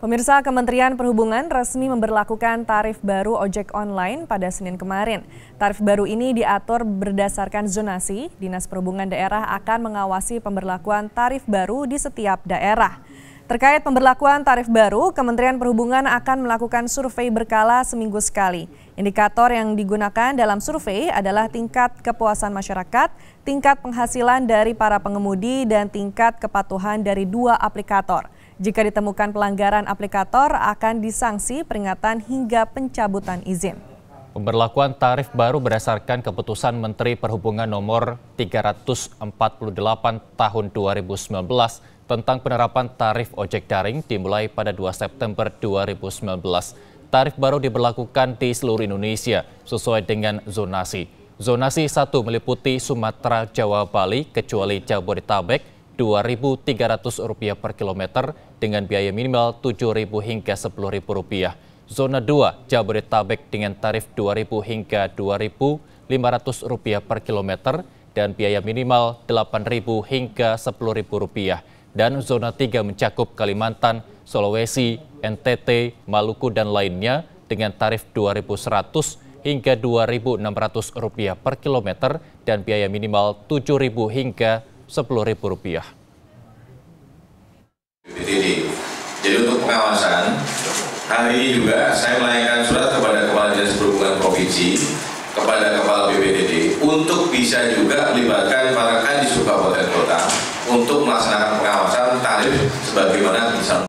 Pemirsa Kementerian Perhubungan resmi memberlakukan tarif baru ojek online pada Senin kemarin. Tarif baru ini diatur berdasarkan zonasi. Dinas Perhubungan Daerah akan mengawasi pemberlakuan tarif baru di setiap daerah. Terkait pemberlakuan tarif baru, Kementerian Perhubungan akan melakukan survei berkala seminggu sekali. Indikator yang digunakan dalam survei adalah tingkat kepuasan masyarakat, tingkat penghasilan dari para pengemudi, dan tingkat kepatuhan dari dua aplikator. Jika ditemukan pelanggaran aplikator akan disanksi peringatan hingga pencabutan izin. Pemberlakuan tarif baru berdasarkan keputusan Menteri Perhubungan nomor 348 tahun 2019 tentang penerapan tarif ojek daring dimulai pada 2 September 2019. Tarif baru diberlakukan di seluruh Indonesia sesuai dengan zonasi. Zonasi 1 meliputi Sumatera, Jawa, Bali, kecuali Jabodetabek, Rp2.300 per kilometer dengan biaya minimal Rp7.000 hingga Rp10.000. Zona 2 Jabodetabek dengan tarif Rp2.000 hingga Rp2.500 per kilometer dan biaya minimal Rp8.000 hingga Rp10.000. Dan zona 3 mencakup Kalimantan, Sulawesi, NTT, Maluku, dan lainnya dengan tarif Rp2.100 hingga Rp2.600 per kilometer dan biaya minimal Rp7.000 hingga Rp10.000. Jadi untuk pengawasan, hari ini juga saya melayangkan surat kepada Kepala Dinas Perhubungan Provinsi, kepada Kepala BPDD, untuk bisa juga melibatkan para kadis kabupaten kota untuk melaksanakan pengawasan tarif sebagaimana bisa